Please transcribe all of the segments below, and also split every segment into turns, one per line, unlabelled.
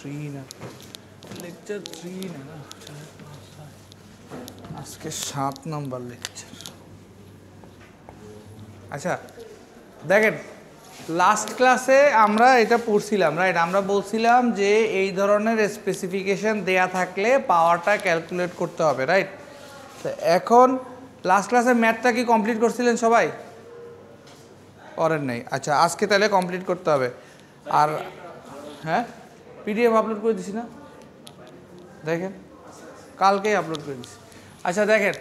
Three না lecture three না আজকে সাত নম্বর লেকচার আচ্ছা দেখেন লাস্ট ক্লাসে আমরা এটা পড়ছিলাম রাইট আমরা বলছিলাম যে এই ধরনের স্পেসিফিকেশান দেয়া থাকলে পাওয়ারটা ক্যালকুলেট করতে হবে রাইট তো এখন লাস্ট ক্লাসে ম্যাথটা কি কমপ্লিট করছিলেন সবাই করেন নাই আচ্ছা আজকে তাহলে কমপ্লিট করতে হবে আর হ্যাঁ পিডিএফ আপলোড করে দিছি না দেখেন কালকেই আপলোড করে দিছি আচ্ছা দেখেন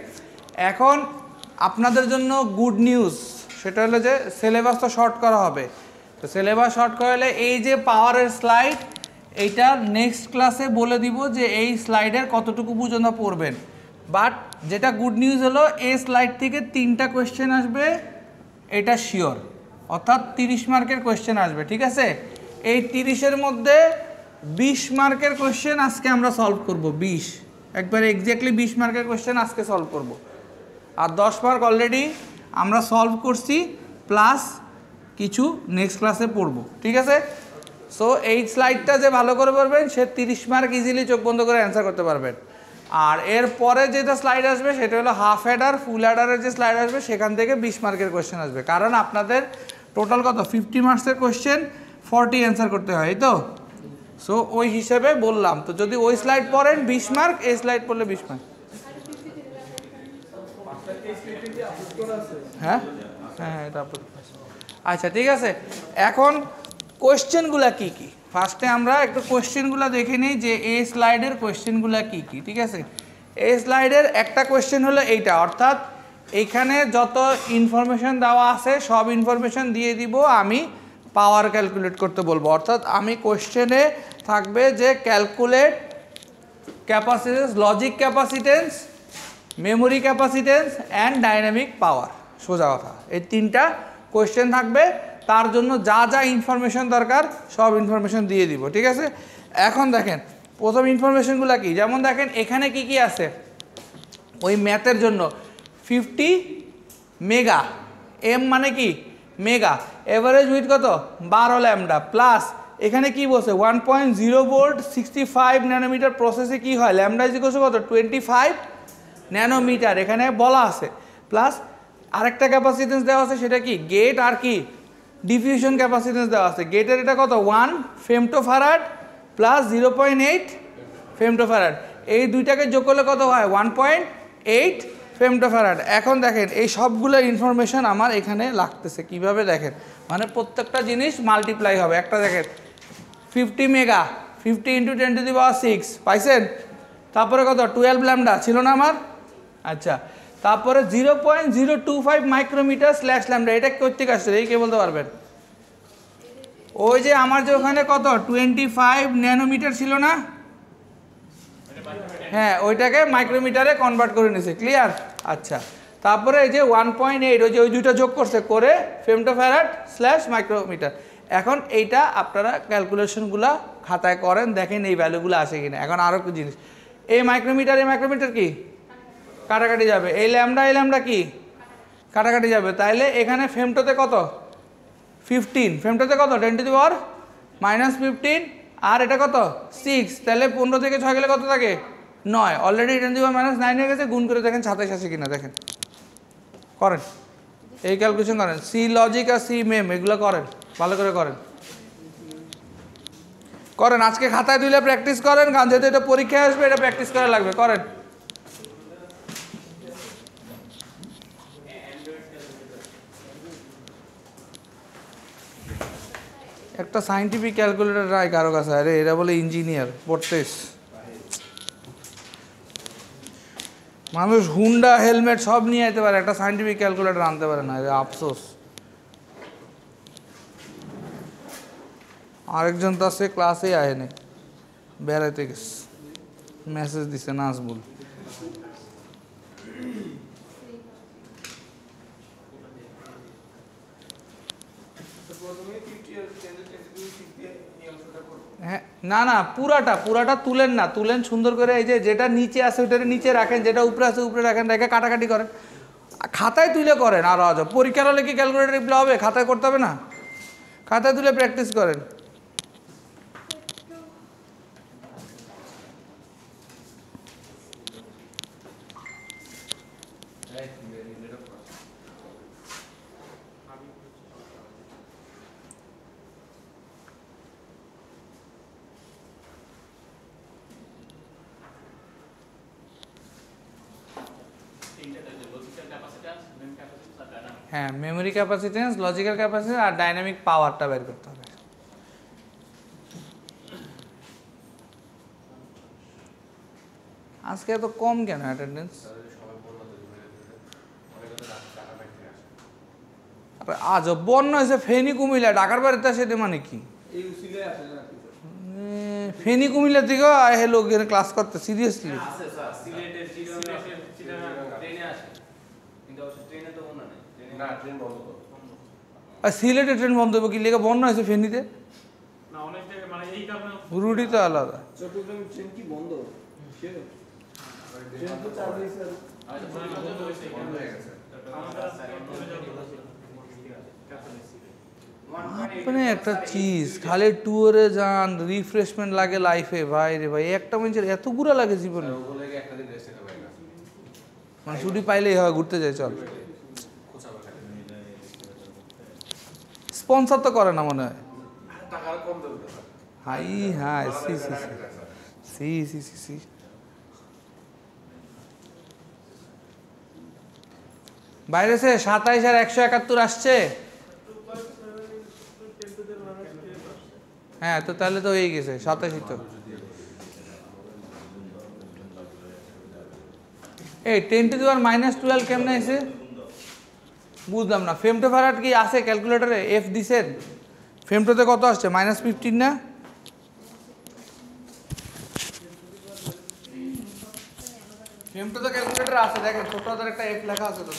এখন আপনাদের জন্য গুড নিউজ সেটা হলো যে সিলেবাস তো শর্ট করা হবে তো সিলেবাস শর্ট হলে এই যে পাওয়ারের স্লাইড এইটা নেক্সট ক্লাসে বলে দিব যে এই স্লাইডের কতটুকু পর্যন্ত পড়বেন বাট যেটা গুড নিউজ হলো এই স্লাইড থেকে তিনটা কোয়েশ্চেন আসবে এটা শিওর অর্থাৎ তিরিশ মার্কের কোয়েশ্চেন আসবে ঠিক আছে এই তিরিশের মধ্যে বিশ মার্কের কোয়েশ্চেন আজকে আমরা সলভ করব বিশ একবার এক্স্যাক্টলি বিশ মার্কের কোয়েশ্চেন আজকে সলভ করব আর দশ মার্ক অলরেডি আমরা সলভ করছি প্লাস কিছু নেক্সট ক্লাসে পড়ব ঠিক আছে সো এই স্লাইডটা যে ভালো করে পারবেন সে তিরিশ মার্ক ইজিলি চোখ বন্ধ করে অ্যান্সার করতে পারবেন আর এর পরে যেটা স্লাইড আসবে সেটা হলো হাফ অ্যাডার ফুল অ্যাডারের যে স্লাইড আসবে সেখান থেকে বিশ মার্কের কোয়েশ্চেন আসবে কারণ আপনাদের টোটাল কত ফিফটি মার্কসের কোয়েশ্চেন ফর্টি অ্যান্সার করতে হয় তো সো ওই হিসেবে বললাম তো যদি ওই স্লাইড পড়েন বিশ মার্ক এই স্লাইড পড়লে বিশ মার্ক হ্যাঁ হ্যাঁ আচ্ছা ঠিক আছে এখন কোয়েশ্চেনগুলা কি কি ফার্স্টে আমরা একটু কোয়েশ্চেনগুলো দেখে নিই যে এই স্লাইডের কোয়েশ্চেনগুলা কি কি ঠিক আছে এই স্লাইডের একটা কোয়েশ্চেন হলো এইটা অর্থাৎ এখানে যত ইনফরমেশন দেওয়া আছে সব ইনফরমেশন দিয়ে দিব আমি পাওয়ার ক্যালকুলেট করতে বলবো অর্থাৎ আমি কোশ্চেনে থাকবে যে calculate capacitance logic capacitance memory capacitance and dynamic power সোজা কথা এই তিনটা কোয়েশ্চেন থাকবে তার জন্য যা যা ইনফরমেশন দরকার সব ইনফরমেশন দিয়ে দিব ঠিক আছে এখন দেখেন প্রথম ইনফরমেশনগুলো কি যেমন দেখেন এখানে কি কি আছে ওই ম্যাথের জন্য ফিফটি মেগা এম মানে কি মেগা এভারেজ উইথ কত বারো ল্যামডা প্লাস এখানে কি বসে one point zero volt sixty five nanometer প্রসেসে কী হয় ল্যামডা জিজ্ঞেস কত টোয়েন্টি ফাইভ ন্যানোমিটার এখানে বলা আছে প্লাস আরেকটা ক্যাপাসিটেন্স দেওয়া আছে সেটা কি গেট আর কি ডিফিউশন ক্যাপাসিটেন্স দেওয়া আছে গেটের এটা কত one femto farad plus zero point eight femto farad এই দুইটাকে যোগ করলে কত হয় ওয়ান পয়েন্ট এইট ফেমটোফ্যারাড এখন দেখেন এই সবগুলো ইনফরমেশান আমার এখানে লাগতেছে কিভাবে দেখেন মানে প্রত্যেকটা জিনিস মাল্টিপ্লাই হবে একটা দেখেন fifty mega fifty into ten to the power six পাইছেন তারপরে কত টুয়েলভ ল্যামডা ছিল না আমার আচ্ছা তারপরে zero point zero two five micrometer slash lambda এটা কর্তৃক আসছে এই কে বলতে পারবেন ওই যে আমার যে ওখানে কত টোয়েন্টি ফাইভ ন্যানোমিটার ছিল না হ্যাঁ ওইটাকে মাইক্রোমিটারে কনভার্ট করে নিছে ক্লিয়ার আচ্ছা তারপরে এই যে ওয়ান পয়েন্ট এইট ওই যে ওই দুইটা যোগ করছে করে ফেমটো ফ্যারাট স্ল্যাশ মাইক্রোমিটার এখন এইটা আপনারা ক্যালকুলেশনগুলো খাতায় করেন দেখেন এই ভ্যালুগুলো আসে কিনা এখন আরও জিনিস এই মাইক্রোমিটার এই মাইক্রোমিটার কি কাটাকাটি যাবে এই ল্যামডা এই ল্যামডা কি কাটাকাটি যাবে তাইলে এখানে ফেমটোতে কত ফিফটিন ফেমটোতে কত ten to the power minus fifteen আর এটা কত সিক্স তাহলে পনেরো থেকে ছয় গেলে কত থাকে নয় অলরেডি টেন দিবা মাইনাস নাইন হয়ে গেছে গুণ করে দেখেন সাতাইশ আসে কিনা দেখেন করেন এই ক্যালকুলেশন করেন সি লজিক আর সি মেম এগুলো করেন ভালো করে করেন করেন আজকে খাতায় দিলে প্র্যাকটিস করেন কারণ যেহেতু এটা পরীক্ষায় আসবে এটা প্র্যাকটিস করা লাগবে করেন একটা সাইন্টিফিক ক্যালকুলেটর রায় কারো কাছে আরে এরা বলে ইঞ্জিনিয়ার পড়তেস মানুষ হুন্ডা হেলমেট সব নিয়ে আইতে পারে একটা সাইন্টিফিক ক্যালকুলেটর আনতে পারে না আফসোস আরেকজন তো সে ক্লাসেই আয়নি বেড়াইতে গেছে মেসেজ দিছে নাজবুল হ্যাঁ না না পুরাটা পুরাটা তুলেন না তুলেন সুন্দর করে এই যে যেটা নিচে আছে ওইটা নিচে রাখেন যেটা উপরে আছে উপরে রাখেন রেখে কাটাকাটি করেন খাতায় তুলে করেন আর আজ পরীক্ষার হলে কি ক্যালকুলেটার হবে খাতায় করতে হবে না খাতায় তুলে প্র্যাকটিস করেন হ্যাঁ মেমোরি ক্যাপাসিটেন্স লজিক্যাল ক্যাপাসিটেন্স আর ডাইনামিক পাওয়ারটা বের করতে হবে আজকে এত কম কেন অ্যাটেন্ডেন্স আজ বন্য হয়েছে ফেনি কুমিল্লা ঢাকার বাড়িতে সেটা মানে কি ফেনি কুমিল্লা থেকে হ্যালো ক্লাস করতে হ্যাঁ, সিরিয়াসলি আর সিলেটে ট্রেন বন্ধ হবে কি লেখা বন্ধ হয়েছে ফেনীতে মানে রুটি তো আলাদা আচ্ছা, আপনি একটা চিজ খালি ট্যুরে যান রিফ্রেশমেন্ট লাগে লাইফে ভাই রে ভাই একটা মানুষের এত গুড়া লাগে জীবনে মানে ছুটি পাইলেই হয় ঘুরতে যাই চল স্পন্সার তো করে না মনে হয় high high C C C C C C C বাইরেছে সাতাইশ আর একশো একাত্তর আসছে হ্যাঁ তো তাহলে তো হয়ে গেছে সাতাশি তো এই টেন টু দেওয়ার মাইনাস টুয়েলভ কেমনে আছে বুঝলাম না ফেমটোফ্যারাড কি আছে ক্যালকুলেটারে এফ দিসের ফেমটোতে কত আসছে মাইনাস ফিফটিন না ফেমটোতে ক্যালকুলেটার আছে দেখেন ছোট একটা এফ লেখা আছে তো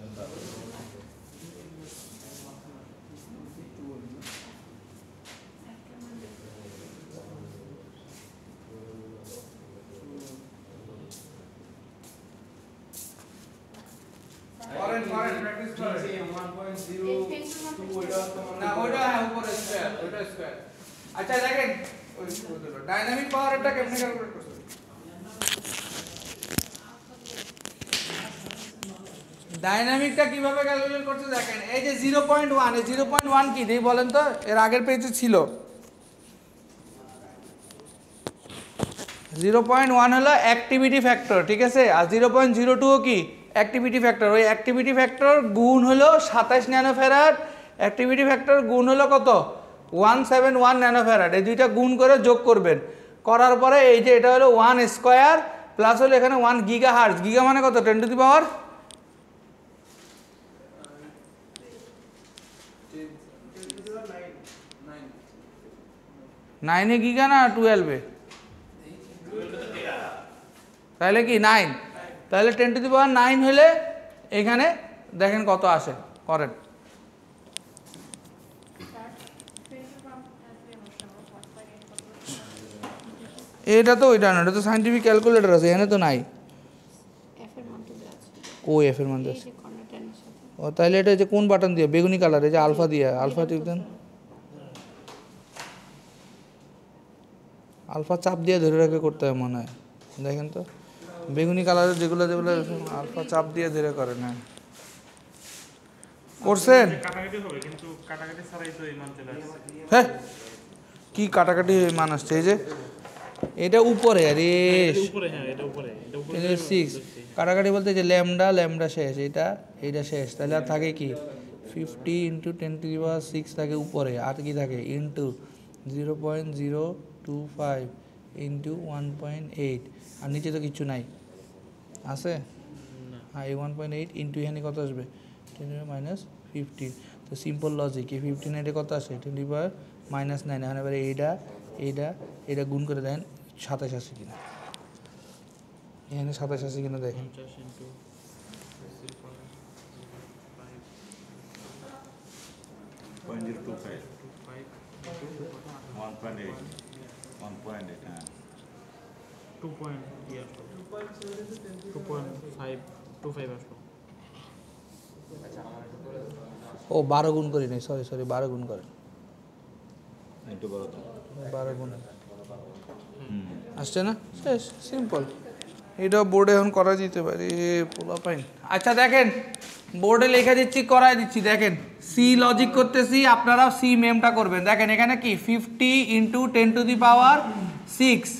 ফরেন ফরেন প্র্যাকটিস করে জি 1.02 ওটা না ওটা হ্যাঁ উপরে স্কয়ার ওটা স্কয়ার আচ্ছা দেখেন ওই ডাইনামিক পাওয়ারটা কেমনে ক্যালকুলেট ডাইনামিকটা কিভাবে ক্যালকুলেট করতে দেখেন এই যে জিরো পয়েন্ট ওয়ান এই জিরো পয়েন্ট ওয়ান কি দেখি বলেন তো এর আগের পেজে ছিল জিরো পয়েন্ট ওয়ান হলো অ্যাক্টিভিটি ফ্যাক্টর ঠিক আছে আর জিরো পয়েন্ট জিরো টুও কি অ্যাক্টিভিটি ফ্যাক্টর ওই অ্যাক্টিভিটি ফ্যাক্টর গুণ হলো সাতাশ ন্যানোফেরাট অ্যাক্টিভিটি ফ্যাক্টর গুণ হলো কত ওয়ান সেভেন ওয়ান ন্যানোফেরাট এই দুইটা গুণ করে যোগ করবেন করার পরে এই যে এটা হলো ওয়ান স্কোয়ার প্লাস হলো এখানে ওয়ান গিগা হার্স গিগা মানে কত টেন টু দি পাওয়ার নাইনে গিগা না টুয়েলভে তাহলে কি নাইন তাহলে ten to the power nine হলে এখানে দেখেন কত আসে করেন এটা তো ওইটা না এটা তো সাইন্টিফিক ক্যালকুলেটর আছে এখানে তো নাই ও এফ এর আছে ও তাহলে এটা যে কোন বাটন দিয়ে বেগুনি কালার এই যে আলফা দিয়ে আলফা টিপ দেন আলফা চাপ দিয়ে ধরে রেখে করতে হয় মনে হয় দেখেন তো বেগুনি কালারের যেগুলো যেগুলো আলফা চাপ দিয়ে ধরে করে না হ্যাঁ। করছেন হ্যাঁ কি কাটাকাটি মান আসছে এই যে এটা উপরে আরে সিক্স কাটাকাটি বলতে যে ল্যামডা ল্যামডা শেষ এটা এটা শেষ তাহলে আর থাকে কি ফিফটি ইন্টু টেন বা সিক্স থাকে উপরে আর কি থাকে into zero point zero two five into one point eight আর নিচে তো কিছু নাই আছে হ্যাঁ এই ওয়ান পয়েন্ট এইট ইন্টু এখানে কত আসবে টোয়েন্টি মাইনাস ফিফটিন তো সিম্পল লজিক এই ফিফটিন এটা কত আসে টোয়েন্টি ফাইভ মাইনাস নাইন এখানে এবার এইটা এইটা এটা গুণ করে দেন সাতাশ আসে কিনা এখানে সাতাশ আসে কিনা দেখেন point zero two five two five one point eight one point eight হ্যাঁ টু পয়েন্ট
কি আসলো two point
five two five আসলো ও বারো গুণ করি নাই সরি সরি বারো গুণ করেন একটু বড় তো বারো গুণ আসছে না শেষ সিম্পল এটা বোর্ডে এখন করা যেতে পারে পোলা পাইন আচ্ছা দেখেন বোর্ডে লিখে দিচ্ছি করাই দিচ্ছি দেখেন সি লজিক করতেছি আপনারা সি মেমটা করবেন দেখেন এখানে কি fifty into ten to the power six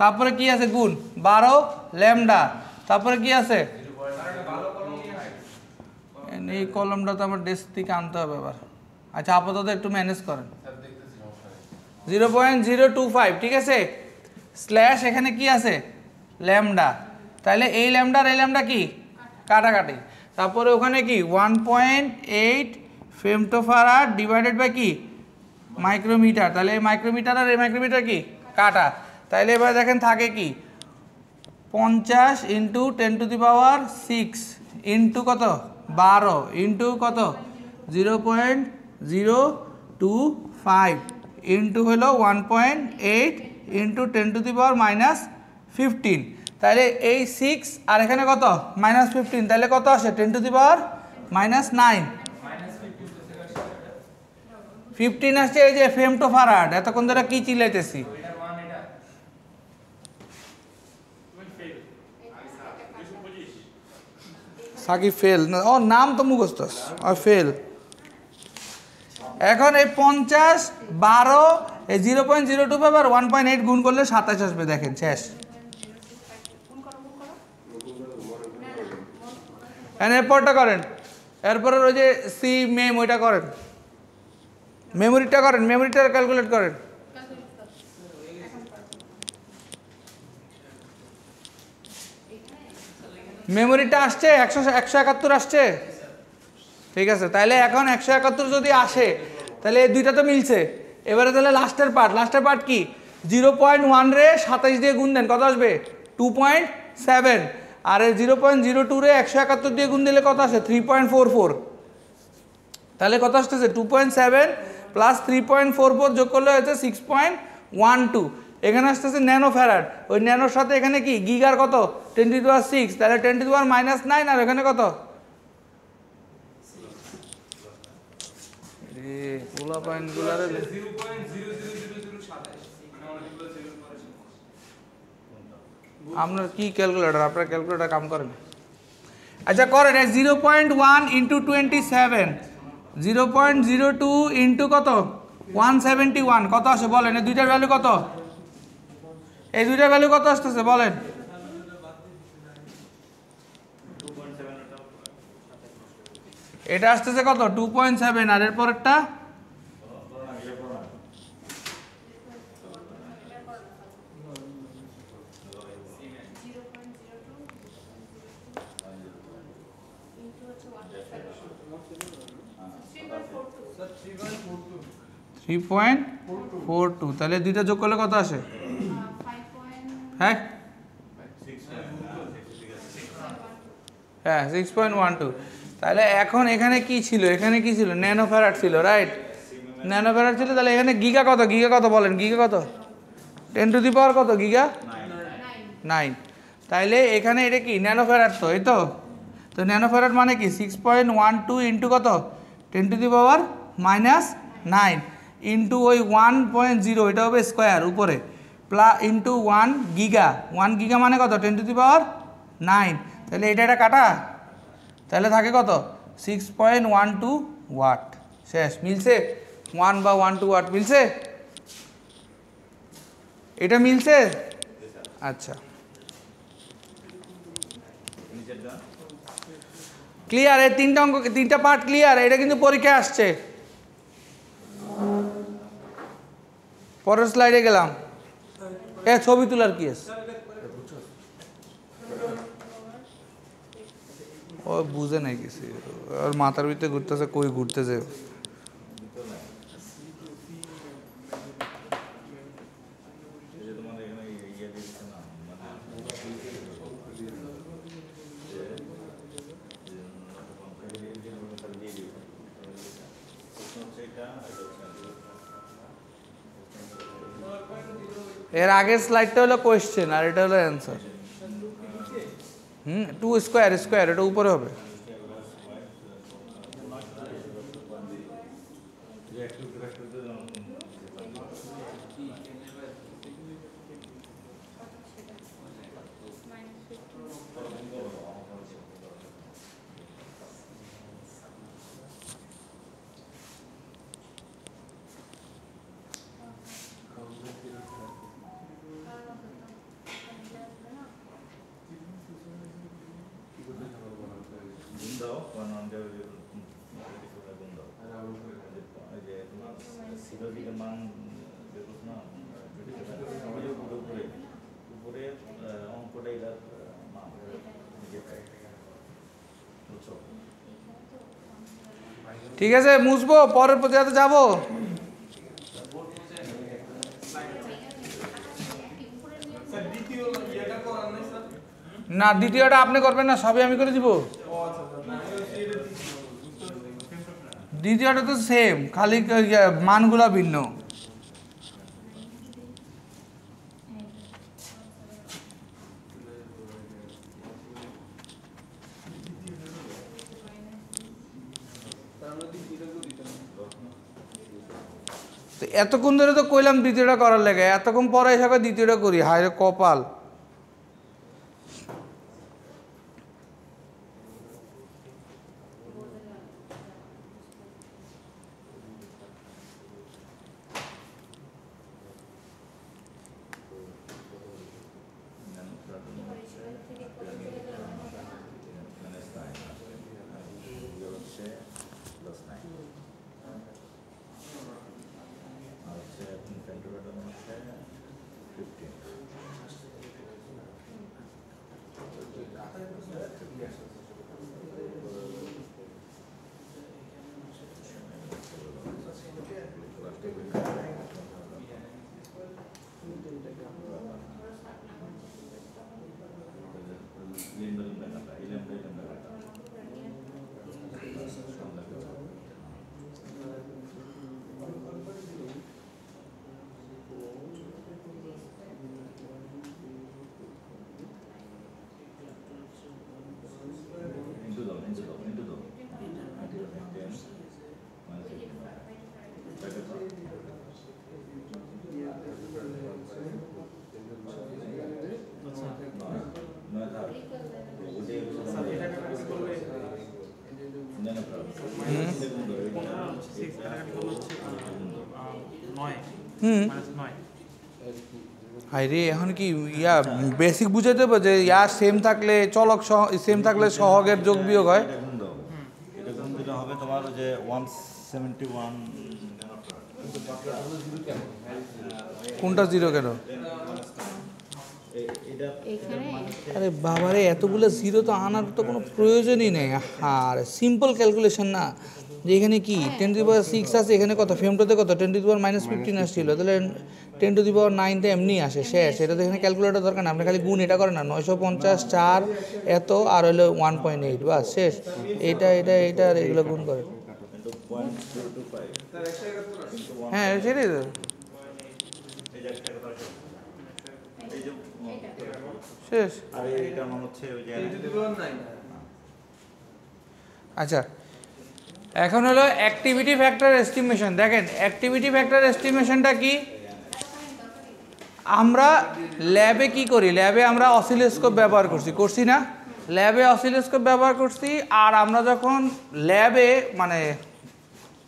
তারপরে কি আছে গুণ বারো ল্যামডা তারপরে কি আছে এই কলমটা তো আমার ডেস্ক থেকে আনতে হবে এবার আচ্ছা আপাতত একটু ম্যানেজ করেন zero point zero two five ঠিক আছে স্ল্যাশ এখানে কি আছে ল্যামডা তাহলে এই ল্যামডা আর এই ল্যামডা কি কাটাকাটি তারপরে ওখানে কি one point eight femtofarad divided by কি মাইক্রোমিটার তাহলে এই মাইক্রোমিটার আর এই মাইক্রোমিটার কি কাটা তাহলে এবার দেখেন থাকে কি পঞ্চাশ into ten to the power six into কত বারো ইন্টু কত zero point zero two five into হলো one point eight into ten to the power minus fifteen তাহলে এই সিক্স আর এখানে কত মাইনাস ফিফটিন তাহলে কত আসে ten to the power minus nine fifteen আসছে এই যে ফেম টু ফারাড এতক্ষণ ধরে কী চিলাইতেছি সাকিব ফেল ও নাম তো মুখস্ত ফেল এখন এই পঞ্চাশ বারো এই zero point zero two five আর ওয়ান পয়েন্ট এইট গুণ করলে সাতাশ আসবে দেখেন শেষ এন এরপরটা করেন এরপরের ওই যে সি মেম ওইটা করেন মেমোরিটা করেন মেমোরিটা ক্যালকুলেট করেন মেমোরিটা আসছে একশো একশো একাত্তর আসছে ঠিক আছে তাহলে এখন একশো একাত্তর যদি আসে তাহলে এই দুইটা তো মিলছে এবারে তাহলে লাস্টের পার্ট লাস্টের পার্ট কি জিরো পয়েন্ট ওয়ান রে সাতাইশ দিয়ে গুণ দেন কত আসবে টু পয়েন্ট সেভেন আর এই জিরো পয়েন্ট জিরো টুরে একশো একাত্তর দিয়ে গুণ দিলে কত আসে থ্রি পয়েন্ট ফোর ফোর তাহলে কত আসতেছে two point seven plus three point four four যোগ করলে হয়েছে সিক্স পয়েন্ট ওয়ান টু এখানে আসতেছে ন্যানো ফ্যারাড ওই ন্যানোর সাথে এখানে কি গিগার কত টোয়েন্টি টু আর সিক্স তাহলে টোয়েন্টি টু আর মাইনাস নাইন আর এখানে কত আপনার কি ক্যালকুলেটার আপনার ক্যালকুলেটার কাম করেন আচ্ছা করেন zero point one into twenty seven zero point zero two into কত ওয়ান সেভেন্টি ওয়ান কত আসে বলেন এই দুইটার ভ্যালু কত এই দুইটার ভ্যালু কত আসতেছে বলেন এটা আসতেছে কত টু পয়েন্ট সেভেন আর এরপরেরটা থ্রি পয়েন্ট ফোর টু তাহলে দুইটা যোগ করলে কত আসে হ্যাঁ হ্যাঁ সিক্স পয়েন্ট ওয়ান টু তাহলে এখন এখানে কি ছিল এখানে কি ছিল ন্যানো ফ্যারাট ছিল রাইট ন্যানো ফ্যারাট ছিল তাহলে এখানে গিগা কত গিগা কত বলেন গিগা কত টেন টু দি পাওয়ার কত গিগা নাইন তাহলে এখানে এটা কি ন্যানো ফ্যারাট তো এই তো তো ন্যানো ফ্যারাট মানে কি six point one two into কত ten to the power minus nine into ওই ওয়ান পয়েন্ট জিরো এটা হবে স্কোয়ার উপরে প্লা into one giga one giga মানে কত ten to the power nine তাহলে এটা এটা কাটা তাহলে থাকে কত six point one two watt শেষ মিলছে ওয়ান বা ওয়ান টু ওয়াট মিলছে এটা মিলছে আচ্ছা ক্লিয়ার এই তিনটা অঙ্ক তিনটা পার্ট ক্লিয়ার এটা কিন্তু পরীক্ষায় আসছে পরের স্লাইডে গেলাম এ ছবি তোলার কি ও বুঝে নাই কিছু আর মাথার ভিতরে ঘুরতেছে কই ঘুরতেছে এর আগের স্লাইডটা হলো কোয়েশ্চেন আর এটা হলো answer hmm two square square এটা উপরে হবে ঠিক আছে মুছবো পরের যাতে যাবো না দ্বিতীয়টা আপনি করবেন না সবই আমি করে দিব দ্বিতীয়টা তো সেম খালি ইয়ে, মানগুলা ভিন্ন এতক্ষণ ধরে তো কইলাম দ্বিতীয়টা করার লাগে এতক্ষণ পরে এসে দ্বিতীয়টা করি হায় কপাল হাই রে এখন কি ইয়া বেসিক বুঝে দেবো যে ইয়া সেম থাকলে চলক সেম থাকলে সহগের যোগ বিয়োগ হয় ওয়ান সেভেন্টি ওয়ান কোনটা জিরো কেন
আরে বাবারে
এতগুলো জিরো তো আনার তো কোনো প্রয়োজনই নেই আর সিম্পল ক্যালকুলেশন না যে এখানে কি ten to the power six আছে এখানে কত ফেমটোতে কত ten to the power minus fifteen আসছিল তাহলে টেন টু দি পাওয়ার নাইনটা এমনি আসে শেষ এটা তো এখানে ক্যালকুলেটার দরকার না আপনি খালি গুণ এটা করেন না নয়শো পঞ্চাশ চার এত আর হলো ওয়ান পয়েন্ট এইট বা শেষ এটা এটা এটা আর এগুলো গুণ করেন হ্যাঁ সেটাই তো শেষ আরে এটা মনে হচ্ছে ওই যে আচ্ছা এখন হলো অ্যাক্টিভিটি ফ্যাক্টর এস্টিমেশন দেখেন অ্যাক্টিভিটি ফ্যাক্টর এস্টিমেশনটা কি আমরা ল্যাবে কি করি ল্যাবে আমরা অসিলোস্কোপ ব্যবহার করছি করছি না ল্যাবে অসিলোস্কোপ ব্যবহার করছি আর আমরা যখন ল্যাবে মানে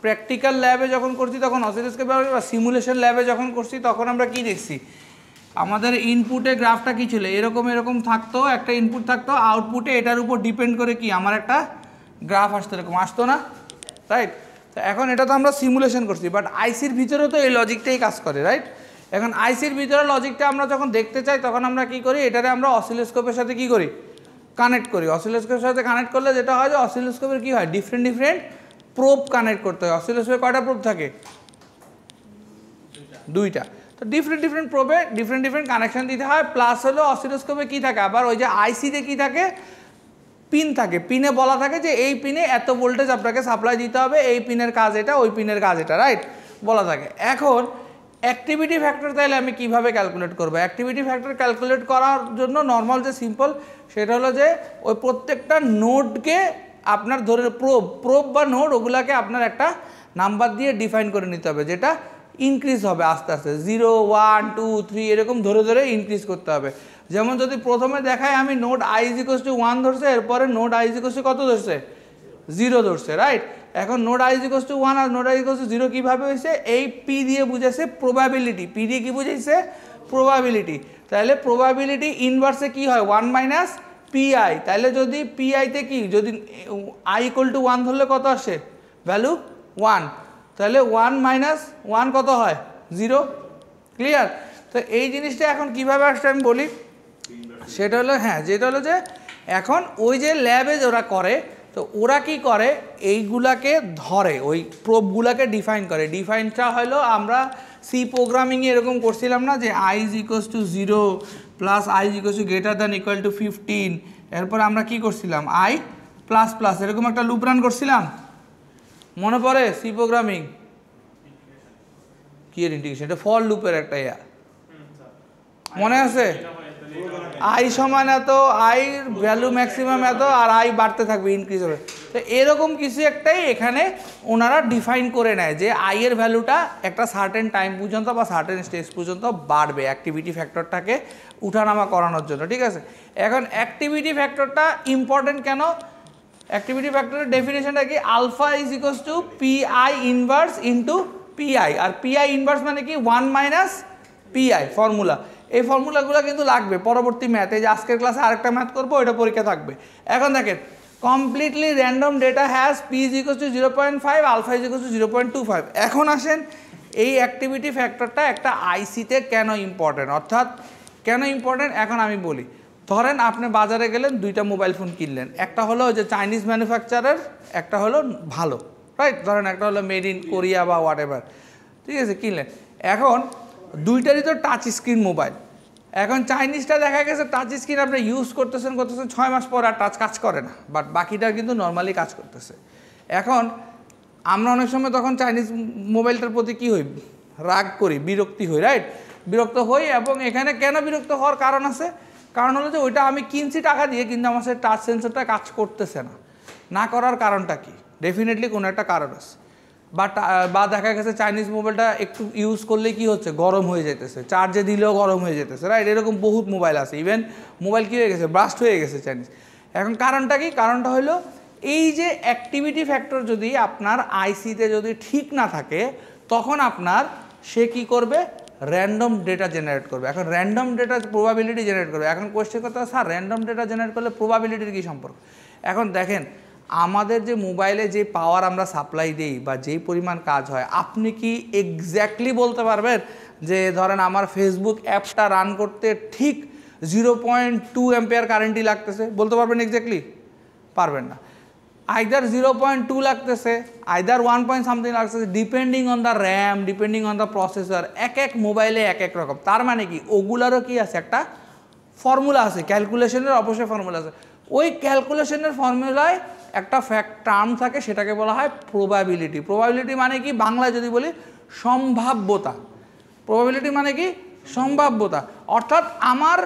প্র্যাকটিক্যাল ল্যাবে যখন করছি তখন অসিলোস্কোপ ব্যবহার বা সিমুলেশন ল্যাবে যখন করছি তখন আমরা কি দেখছি আমাদের ইনপুটে গ্রাফটা কী ছিল এরকম এরকম থাকতো একটা ইনপুট থাকতো আউটপুটে এটার উপর ডিপেন্ড করে কি আমার একটা গ্রাফ আসতো এরকম আসতো না রাইট তো এখন এটা তো আমরা সিমুলেশন করছি বাট আইসির ভিতরেও তো এই লজিকটাই কাজ করে রাইট এখন আইসির ভিতরে লজিকটা আমরা যখন দেখতে চাই তখন আমরা কি করি এটারে আমরা অসিলোস্কোপের সাথে কি করি কানেক্ট করি অসিলোস্কোপের সাথে কানেক্ট করলে যেটা হয় যে অসিলোস্কোপের কী হয় ডিফারেন্ট ডিফারেন্ট প্রোপ কানেক্ট করতে হয় অসিলোস্কোপে কয়টা প্রোপ থাকে দুইটা তো ডিফারেন্ট ডিফারেন্ট প্রোবে ডিফারেন্ট ডিফারেন্ট কানেকশান দিতে হয় প্লাস হলো অসিলোস্কোপে কী থাকে আবার ওই যে আইসিতে কী থাকে পিন থাকে পিনে বলা থাকে যে এই পিনে এত ভোল্টেজ আপনাকে সাপ্লাই দিতে হবে এই পিনের কাজ এটা ওই পিনের কাজ এটা রাইট বলা থাকে এখন অ্যাক্টিভিটি ফ্যাক্টর তাহলে আমি কিভাবে ক্যালকুলেট করবো অ্যাক্টিভিটি ফ্যাক্টর ক্যালকুলেট করার জন্য নর্মাল যে সিম্পল সেটা হলো যে ওই প্রত্যেকটা নোটকে আপনার ধরে প্রোব প্রোব বা নোট ওগুলাকে আপনার একটা নাম্বার দিয়ে ডিফাইন করে নিতে হবে যেটা ইনক্রিজ হবে আস্তে আস্তে জিরো ওয়ান টু থ্রি এরকম ধরে ধরে ইনক্রিজ করতে হবে যেমন যদি প্রথমে দেখায় আমি node I equals to one ধরছে এরপরে নোট আই ইকোস টু কত ধরছে জিরো ধরছে রাইট এখন node I equals to one আর node I is equals to zero কীভাবে হয়েছে এই পি দিয়ে বুঝেছে প্রবাবিলিটি পি দিয়ে কী বুঝেছে প্রবাবিলিটি তাহলে প্রবাবিলিটি ইনভার্সে কি হয় ওয়ান মাইনাস পিআই তাহলে যদি পিআইতে কি যদি আই ইকোয়াল টু ওয়ান ধরলে কত আসে ভ্যালু ওয়ান তাহলে ওয়ান মাইনাস ওয়ান কত হয় জিরো ক্লিয়ার তো এই জিনিসটা এখন কিভাবে আসছে আমি বলি সেটা হলো হ্যাঁ যেটা হলো যে এখন ওই যে ল্যাবে ওরা করে তো ওরা কি করে এইগুলাকে ধরে ওই প্রোপগুলাকে ডিফাইন করে ডিফাইনটা হলো আমরা সি প্রোগ্রামিংয়ে এরকম করছিলাম না যে I is equals to zero plus I is equals to greater than equal to fifteen এরপর আমরা কি করছিলাম আই প্লাস প্লাস এরকম একটা লুপ রান করছিলাম মনে পড়ে সি প্রোগ্রামিং কি এর ইন্টিগ্রেশন এটা ফল লুপের একটা ইয়া মনে আছে আই সমান এত আই ভ্যালু ম্যাক্সিমাম এত আর আই বাড়তে থাকবে ইনক্রিজ হবে তো এরকম কিছু একটাই এখানে ওনারা ডিফাইন করে নেয় যে এর ভ্যালুটা একটা সার্টেন টাইম পর্যন্ত বা সার্টেন স্টেজ পর্যন্ত বাড়বে অ্যাক্টিভিটি ফ্যাক্টরটাকে উঠানামা করানোর জন্য ঠিক আছে এখন অ্যাক্টিভিটি ফ্যাক্টরটা ইম্পর্টেন্ট কেন অ্যাক্টিভিটি ফ্যাক্টরের ডেফিনেশনটা কি alpha is equals to pi inverse into pi আর পিআই ইনভার্স মানে কি ওয়ান মাইনাস পিআই ফর্মুলা এই ফর্মুলাগুলো কিন্তু লাগবে পরবর্তী ম্যাথ এই যে আজকের ক্লাসে আরেকটা ম্যাথ করবো এটা পরীক্ষা থাকবে এখন দেখেন completely random data has P is equals to zero point five alpha is equals to zero point two five এখন আসেন এই অ্যাক্টিভিটি ফ্যাক্টরটা একটা আইসিতে কেন ইম্পর্টেন্ট অর্থাৎ কেন ইম্পর্টেন্ট এখন আমি বলি ধরেন আপনি বাজারে গেলেন দুইটা মোবাইল ফোন কিনলেন একটা হলো যে চাইনিজ ম্যানুফ্যাকচারের একটা হলো ভালো রাইট ধরেন একটা হলো মেড ইন কোরিয়া বা হোয়াট এভার ঠিক আছে কিনলেন এখন দুইটারই তো টাচ স্ক্রিন মোবাইল এখন চাইনিজটা দেখা গেছে টাচ স্ক্রিন আপনি ইউজ করতেছেন করতেছেন ছয় মাস পর আর টাচ কাজ করে না বাট বাকিটা কিন্তু নর্মালি কাজ করতেছে এখন আমরা অনেক সময় তখন চাইনিজ মোবাইলটার প্রতি কী হই রাগ করি বিরক্তি হই রাইট বিরক্ত হই এবং এখানে কেন বিরক্ত হওয়ার কারণ আছে কারণ হলো যে ওইটা আমি কিনছি টাকা দিয়ে কিন্তু আমার সাথে টাচ সেন্সরটা কাজ করতেছে না না করার কারণটা কি ডেফিনেটলি কোনো একটা কারণ আছে বা বা দেখা গেছে চাইনিজ মোবাইলটা একটু ইউজ করলে কি হচ্ছে গরম হয়ে যেতেছে চার্জে দিলেও গরম হয়ে যেতেছে রাইট এরকম বহুত মোবাইল আছে ইভেন মোবাইল কী হয়ে গেছে ব্রাস্ট হয়ে গেছে চাইনিজ এখন কারণটা কি কারণটা হলো এই যে অ্যাক্টিভিটি ফ্যাক্টর যদি আপনার আইসিতে যদি ঠিক না থাকে তখন আপনার সে কি করবে র্যান্ডম ডেটা জেনারেট করবে এখন র্যান্ডম ডেটা প্রবাবিলিটি জেনারেট করবে এখন কোয়েশ্চেন কথা স্যার র্যান্ডম ডেটা জেনারেট করলে প্রবাবিলিটির কী সম্পর্ক এখন দেখেন আমাদের যে মোবাইলে যে পাওয়ার আমরা সাপ্লাই দিই বা যেই পরিমাণ কাজ হয় আপনি কি এক্স্যাক্টলি বলতে পারবেন যে ধরেন আমার ফেসবুক অ্যাপটা রান করতে ঠিক জিরো পয়েন্ট টু এম্পেয়ার কারেন্টই লাগতেছে বলতে পারবেন এক্স্যাক্টলি পারবেন না জিরো পয়েন্ট টু লাগতেছে আইদার ওয়ান পয়েন্ট সামথিং লাগতেছে depending on the RAM depending on the processor এক এক মোবাইলে এক এক রকম তার মানে কি ওগুলারও কি আছে একটা ফর্মুলা আছে ক্যালকুলেশনের অবশ্যই ফর্মুলা আছে ওই ক্যালকুলেশনের ফর্মুলায় একটা ফ্যাক্ট টার্ম থাকে সেটাকে বলা হয় প্রবাবিলিটি প্রবাবিলিটি মানে কি বাংলায় যদি বলি সম্ভাব্যতা প্রবাবিলিটি মানে কি সম্ভাব্যতা অর্থাৎ আমার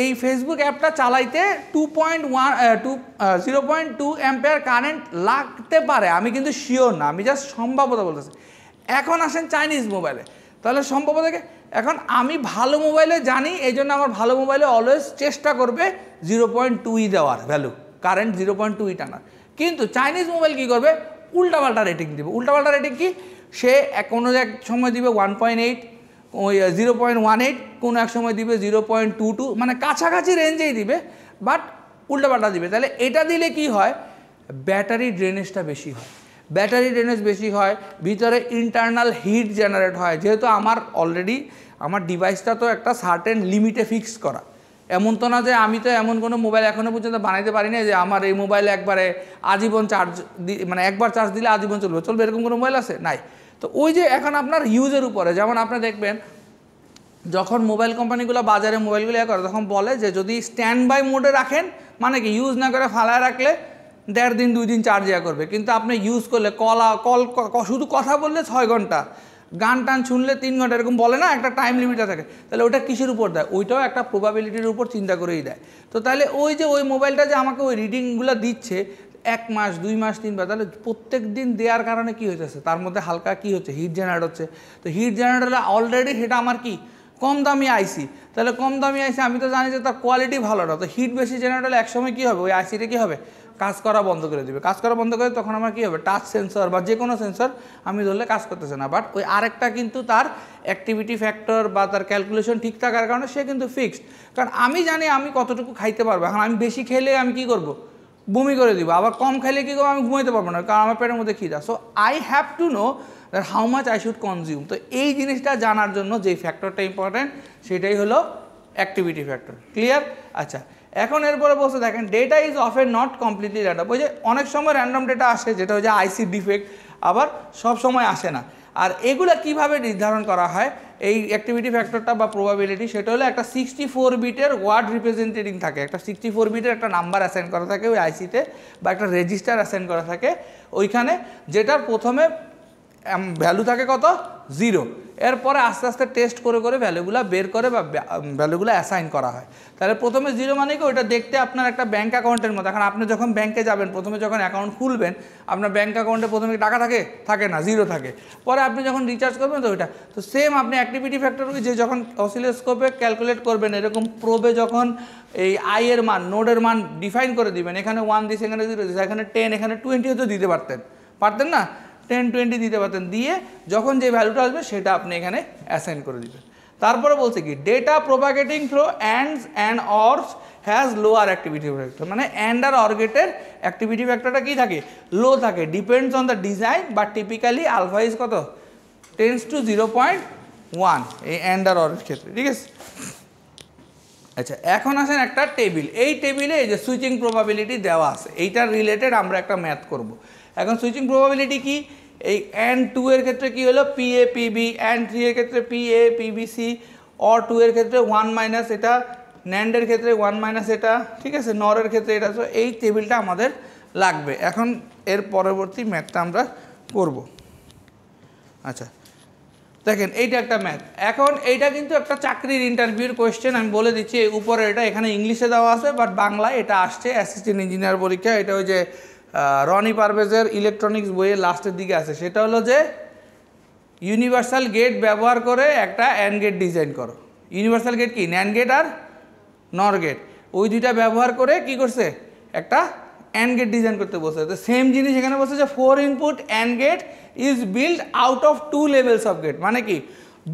এই ফেসবুক অ্যাপটা চালাইতে two point one two zero point two ampere current লাগতে পারে আমি কিন্তু শিওর না আমি জাস্ট সম্ভাব্যতা বলতেছি এখন আসেন চাইনিজ মোবাইলে তাহলে সম্ভবত এখন আমি ভালো মোবাইলে জানি এই জন্য আমার ভালো মোবাইলে অলওয়েজ চেষ্টা করবে জিরো পয়েন্ট টুই দেওয়ার ভ্যালু কারেন্ট জিরো পয়েন্ট টুই টানার কিন্তু চাইনিজ মোবাইল কী করবে উল্টাপাল্টা রেটিং দেবে উল্টাপাল্টা রেটিং কি সে কোনো এক সময় দিবে ওয়ান পয়েন্ট এইট ওই জিরো পয়েন্ট ওয়ান এইট কোনো এক সময় দিবে জিরো পয়েন্ট টু টু মানে কাছাকাছি রেঞ্জেই দিবে বাট উল্টাপাল্টা দিবে তাহলে এটা দিলে কি হয় ব্যাটারি ড্রেনেজটা বেশি হয় ব্যাটারি ড্রেনেজ বেশি হয় ভিতরে ইন্টারনাল হিট জেনারেট হয় যেহেতু আমার অলরেডি আমার ডিভাইসটা তো একটা সার্টেন লিমিটে ফিক্স করা এমন তো না যে আমি তো এমন কোনো মোবাইল এখনও পর্যন্ত বানাইতে পারি না যে আমার এই মোবাইল একবারে আজীবন চার্জ মানে একবার চার্জ দিলে আজীবন চলবে চলবে এরকম কোনো মোবাইল আছে নাই তো ওই যে এখন আপনার ইউজের উপরে যেমন আপনি দেখবেন যখন মোবাইল কোম্পানিগুলো বাজারে মোবাইলগুলো ইয়ে করে তখন বলে যে যদি স্ট্যান্ড বাই মোডে রাখেন মানে কি ইউজ না করে ফালায় রাখলে দেড় দিন দুই দিন চার্জ ইয়া করবে কিন্তু আপনি ইউজ করলে কলা কল শুধু কথা বললে ছয় ঘন্টা গান টান শুনলে তিন ঘন্টা এরকম বলে না একটা টাইম লিমিটে থাকে তাহলে ওটা কিসের উপর দেয় ওইটাও একটা প্রবাবিলিটির উপর চিন্তা করেই দেয় তো তাহলে ওই যে ওই মোবাইলটা যে আমাকে ওই রিডিংগুলো দিচ্ছে এক মাস দুই মাস তিন মাস তাহলে প্রত্যেক দিন দেওয়ার কারণে কি হয়েছে তার মধ্যে হালকা কি হচ্ছে হিট জেনারেট হচ্ছে তো হিট জেনারেটর অলরেডি সেটা আমার কি কম দামি আইসি তাহলে কম দামি আইসি আমি তো জানি যে তার কোয়ালিটি ভালো না তো হিট বেশি জেনারেট হলে একসময় কী হবে ওই আইসিটা কী হবে কাজ করা বন্ধ করে দেবে কাজ করা বন্ধ করে তখন আমার কী হবে টাচ সেন্সর বা যে কোনো সেন্সর আমি ধরলে কাজ করতেছে না বাট ওই আরেকটা কিন্তু তার অ্যাক্টিভিটি ফ্যাক্টর বা তার ক্যালকুলেশন ঠিক থাকার কারণে সে কিন্তু ফিক্সড কারণ আমি জানি আমি কতটুকু খাইতে পারবো এখন আমি বেশি খেলে আমি কি করবো বমি করে দিব আবার কম খাইলে কী করবো আমি ঘুমাইতে পারবো না কারণ আমার পেটের মধ্যে খিদা so I have to know that how much I should consume তো এই জিনিসটা জানার জন্য যে ফ্যাক্টরটা ইম্পর্ট্যান্ট সেটাই হলো অ্যাক্টিভিটি ফ্যাক্টর ক্লিয়ার আচ্ছা এখন এরপরে বসে দেখেন data is of a not completely data ওই যে অনেক সময় র্যান্ডম ডেটা আসে যেটা হচ্ছে আইসি ডিফেক্ট আবার সব সময় আসে না আর এগুলো কিভাবে নির্ধারণ করা হয় এই অ্যাক্টিভিটি ফ্যাক্টরটা বা প্রবাবিলিটি সেটা হলো একটা সিক্সটি ফোর বিটের ওয়ার্ড রিপ্রেজেন্টেটিং থাকে একটা সিক্সটি ফোর বিটের একটা নাম্বার অ্যাসাইন করা থাকে ওই আইসিতে বা একটা রেজিস্টার অ্যাসাইন করা থাকে ওইখানে যেটার প্রথমে ভ্যালু থাকে কত জিরো এরপরে আস্তে আস্তে টেস্ট করে করে ভ্যালুগুলো বের করে বা ভ্যালুগুলো অ্যাসাইন করা হয় তাহলে প্রথমে জিরো মানে কি ওইটা দেখতে আপনার একটা ব্যাঙ্ক অ্যাকাউন্টের মতো এখন আপনি যখন ব্যাঙ্কে যাবেন প্রথমে যখন অ্যাকাউন্ট খুলবেন আপনার ব্যাঙ্ক অ্যাকাউন্টে প্রথমে টাকা থাকে থাকে না জিরো থাকে পরে আপনি যখন রিচার্জ করবেন তো ওইটা তো সেম আপনি অ্যাক্টিভিটি ফ্যাক্টর যে যখন অসিলোস্কোপে ক্যালকুলেট করবেন এরকম প্রোবে যখন এই আইয়ের মান নোডের মান ডিফাইন করে দিবেন এখানে ওয়ান দিস এখানে জিরো দিস এখানে টেন এখানে টোয়েন্টি হয়তো দিতে পারতেন পারতেন না টেন টোয়েন্টি দিতে পারতেন দিয়ে যখন যে ভ্যালুটা আসবে সেটা আপনি এখানে অ্যাসাইন করে দিবেন তারপরে বলছে কি data propagating through ands and ors has lower activity factor মানে অ্যান্ড আর অর্গেটের অ্যাক্টিভিটি ফ্যাক্টরটা কী থাকে লো থাকে ডিপেন্ডস অন দ্য ডিজাইন বা টিপিক্যালি আলফা ইজ কত tends to zero point one এই অ্যান্ড আর অরের ক্ষেত্রে ঠিক আছে আচ্ছা এখন আসেন একটা টেবিল এই টেবিলে এই যে সুইচিং প্রবাবিলিটি দেওয়া আছে এইটার রিলেটেড আমরা একটা ম্যাথ করব এখন সুইচিং প্রবাবিলিটি কী এই অ্যান্ড টু এর ক্ষেত্রে কি হলো P A PB and three এর ক্ষেত্রে পি এ পিবিসি অ টু এর ক্ষেত্রে ওয়ান মাইনাস এটা ন্যান্ডের ক্ষেত্রে ওয়ান মাইনাস এটা ঠিক আছে নরের ক্ষেত্রে এটা তো এই টেবিলটা আমাদের লাগবে এখন এর পরবর্তী ম্যাথটা আমরা করব আচ্ছা দেখেন এইটা একটা ম্যাথ এখন এইটা কিন্তু একটা চাকরির ইন্টারভিউর কোয়েশ্চেন আমি বলে দিচ্ছি উপরে এটা এখানে ইংলিশে দেওয়া আছে বাট বাংলায় এটা আসছে অ্যাসিস্ট্যান্ট ইঞ্জিনিয়ার পরীক্ষা এটা ওই যে রনি পারভেজের ইলেকট্রনিক্স বইয়ের লাস্টের দিকে আছে সেটা হলো যে ইউনিভার্সাল গেট ব্যবহার করে একটা অ্যান্ড গেট ডিজাইন করো ইউনিভার্সাল গেট কি ন্যান গেট আর নর গেট ওই দুইটা ব্যবহার করে কি করছে একটা অ্যান্ড গেট ডিজাইন করতে বসে তো সেম জিনিস এখানে বসে যে four input and gate is build out of two levels of gate মানে কি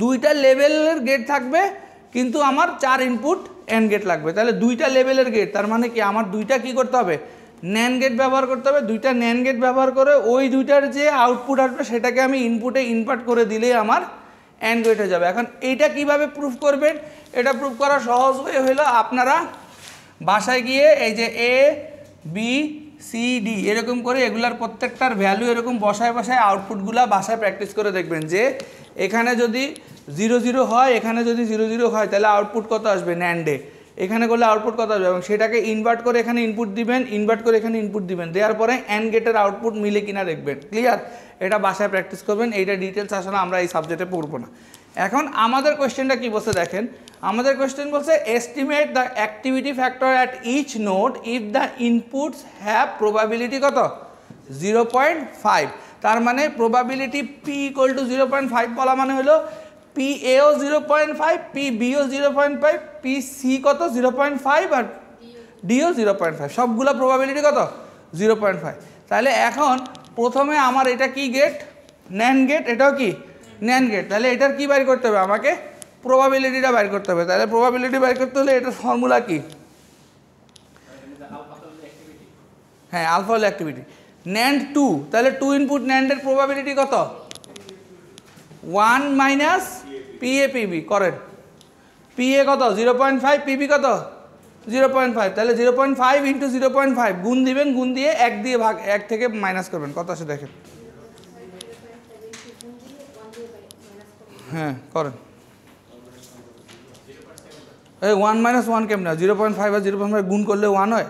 দুইটা লেভেলের গেট থাকবে কিন্তু আমার চার ইনপুট অ্যান্ড গেট লাগবে তাহলে দুইটা লেভেলের গেট তার মানে কি আমার দুইটা কি করতে হবে ন্যান গেট ব্যবহার করতে হবে দুইটা ন্যান গেট ব্যবহার করে ওই দুইটার যে আউটপুট আসবে সেটাকে আমি ইনপুটে ইনপার্ট করে দিলেই আমার অ্যান্ড গেট হয়ে যাবে এখন এইটা কিভাবে প্রুফ করবেন এটা প্রুফ করা সহজ হয়ে হলো আপনারা বাসায় গিয়ে এই যে এ বি সি ডি এরকম করে এগুলার প্রত্যেকটার ভ্যালু এরকম বসায় বসায় আউটপুটগুলা বাসায় প্র্যাকটিস করে দেখবেন যে এখানে যদি জিরো জিরো হয় এখানে যদি জিরো জিরো হয় তাহলে আউটপুট কত আসবে ন্যান্ডে এখানে করলে আউটপুট কত আসবে এবং সেটাকে ইনভার্ট করে এখানে ইনপুট দিবেন ইনভার্ট করে এখানে ইনপুট দিবেন দেওয়ার পরে অ্যান্ড গেটের আউটপুট মিলে কিনা দেখবেন ক্লিয়ার এটা বাসায় প্র্যাকটিস করবেন এইটা ডিটেলস আসলে আমরা এই সাবজেক্টে পড়বো না এখন আমাদের কোয়েশ্চেনটা কি বলছে দেখেন আমাদের কোয়েশ্চেন বলছে estimate the activity factor at each node if the inputs have probability কত জিরো পয়েন্ট ফাইভ তার মানে probability P equal to zero point five বলা মানে হলো P zero point five P B zero point five P C কত zero point five আর D zero point five সবগুলো probability কত জিরো পয়েন্ট ফাইভ তাহলে এখন প্রথমে আমার এটা কি গেট ন্যান গেট এটাও কি ন্যান গেট তাহলে এটার কি বাইর করতে হবে আমাকে প্রবাবিলিটিটা বাইর করতে হবে তাহলে প্রবাবিলিটি বাইর করতে হলে এটার ফর্মুলা কি হ্যাঁ আলফা হল অ্যাক্টিভিটি ন্যান্ড টু তাহলে টু ইনপুট ন্যান্ডের প্রবাবিলিটি কত ওয়ান মাইনাস পিএ পিবি করেন পিএ কত জিরো পয়েন্ট ফাইভ পিবি কত জিরো পয়েন্ট ফাইভ তাহলে zero point five into zero point five গুণ দিবেন গুণ দিয়ে এক দিয়ে ভাগ এক থেকে মাইনাস করবেন কত আছে দেখেন হ্যাঁ করেন এই ওয়ান মাইনাস ওয়ান কেমন জিরো পয়েন্ট ফাইভ আর জিরো পয়েন্ট ফাইভ গুণ করলে ওয়ান হয়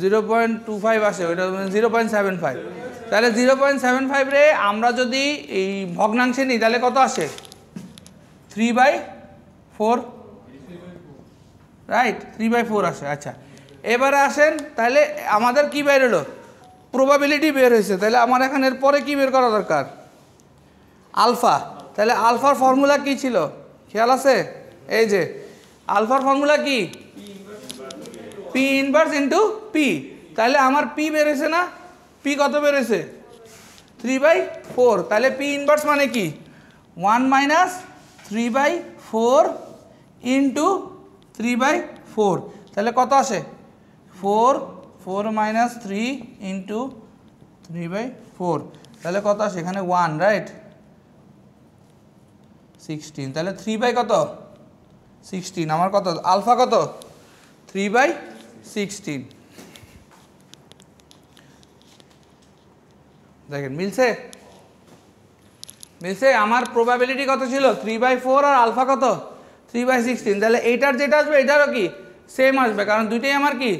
জিরো পয়েন্ট টু ফাইভ আসে ওইটা জিরো পয়েন্ট সেভেন ফাইভ তাহলে জিরো পয়েন্ট সেভেন ফাইভে আমরা যদি এই ভগ্নাংশে নিই তাহলে কত আসে three by four right three by four আসে আচ্ছা এবারে আসেন তাহলে আমাদের কি বের হলো প্রবাবিলিটি বের হয়েছে তাহলে আমার এখানে পরে কি বের করা দরকার আলফা তাহলে আলফার ফর্মুলা কি ছিল খেয়াল আছে এই যে আলফার ফর্মুলা কি পি ইনভার্স ইন্টু পি তাহলে আমার পি বের হয়েছে না পি কত বেরোয়েছে থ্রি বাই ফোর তাহলে পি ইনভার্স মানে কি one minus three by four into three by four তাহলে কত আসে four four minus three into three by four তাহলে কত আসে এখানে ওয়ান রাইট সিক্সটিন তাহলে থ্রি বাই কত সিক্সটিন আমার কত আলফা কত থ্রি বাই সিক্সটিন দেখেন মিলছে মিলছে আমার প্রবাবিলিটি কত ছিল থ্রি বাই ফোর আর আলফা কত থ্রি বাই সিক্সটিন তাহলে এইটার যেটা আসবে এটারও কি সেম আসবে কারণ দুইটাই আমার কি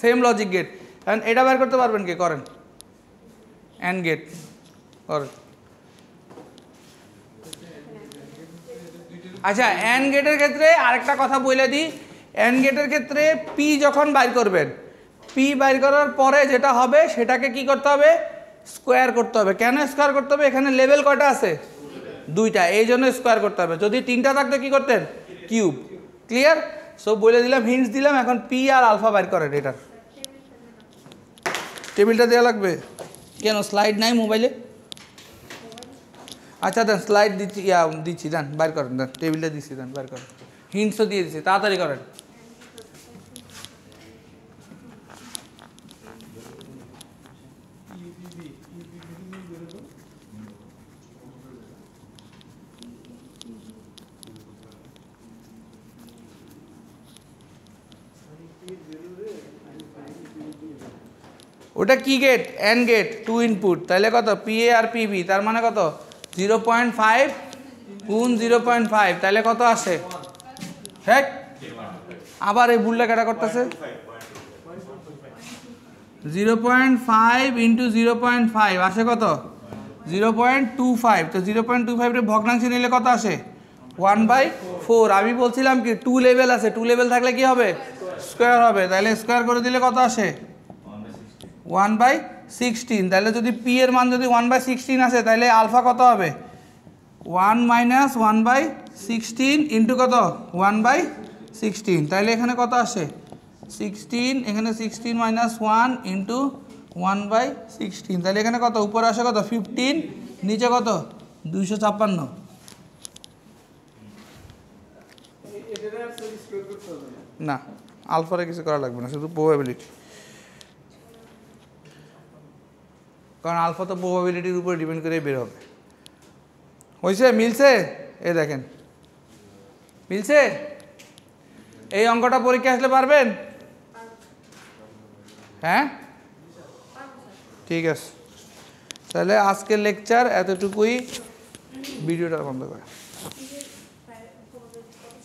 সেম লজিক গেট কারণ এটা বের করতে পারবেন কি করেন অ্যান্ড গেট করেন আচ্ছা অ্যান্ড গেটের ক্ষেত্রে আরেকটা কথা বলে দিই অ্যান্ড গেটের ক্ষেত্রে পি যখন বাইর করবেন পি বাইর করার পরে যেটা হবে সেটাকে কি করতে হবে স্কোয়ার করতে হবে কেন স্কোয়ার করতে হবে এখানে লেভেল কয়টা আছে দুইটা এই জন্য স্কোয়ার করতে হবে যদি তিনটা থাকতো কি করতেন কিউব ক্লিয়ার সো বলে দিলাম হিন্স দিলাম এখন পি আর আলফা বাইর করেন এটা টেবিলটা দেওয়া লাগবে কেন স্লাইড নাই মোবাইলে আচ্ছা দেন স্লাইড দিচ্ছি ইয়া দিচ্ছি দেন বাইর করেন দেন টেবিলটা দিচ্ছি দেন বাইর করেন হিন্সও দিয়ে দিচ্ছি তাড়াতাড়ি করেন ওটা কি gate and gate two input তাহলে কত পিএ আর পিবি তার মানে কত জিরো পয়েন্ট ফাইভ কোন জিরো পয়েন্ট ফাইভ তাহলে কত আসে হ্যাঁ আবার এই ভুলটা কেটা করতেছে zero point five into zero point five আসে কত জিরো পয়েন্ট টু ফাইভ তো জিরো পয়েন্ট টু ফাইভটা ভগ্নাংশে নিলে কত আসে ওয়ান বাই ফোর আমি বলছিলাম কি টু লেভেল আছে টু লেভেল থাকলে কি হবে স্কোয়ার হবে তাহলে স্কোয়ার করে দিলে কত আসে ওয়ান বাই সিক্সটিন তাহলে যদি পি এর মান যদি ওয়ান বাই সিক্সটিন আসে তাহলে আলফা কত হবে one minus one by sixteen into কত ওয়ান বাই সিক্সটিন তাহলে এখানে কত আসে সিক্সটিন এখানে sixteen minus one into one by sixteen তাহলে এখানে কত উপরে আসে কত ফিফটিন নিচে কত দুইশো ছাপ্পান্ন না আলফারে কিছু করা লাগবে না শুধু প্রবাবিলিটি কারণ আলফা তো প্রোবাবিলিটির উপরে ডিপেন্ড করে বের হবে হয়েছে মিলছে এ দেখেন মিলছে এই অঙ্কটা পরীক্ষা আসলে পারবেন হ্যাঁ ঠিক আছে তাহলে আজকের লেকচার এতটুকুই ভিডিওটা বন্ধ করে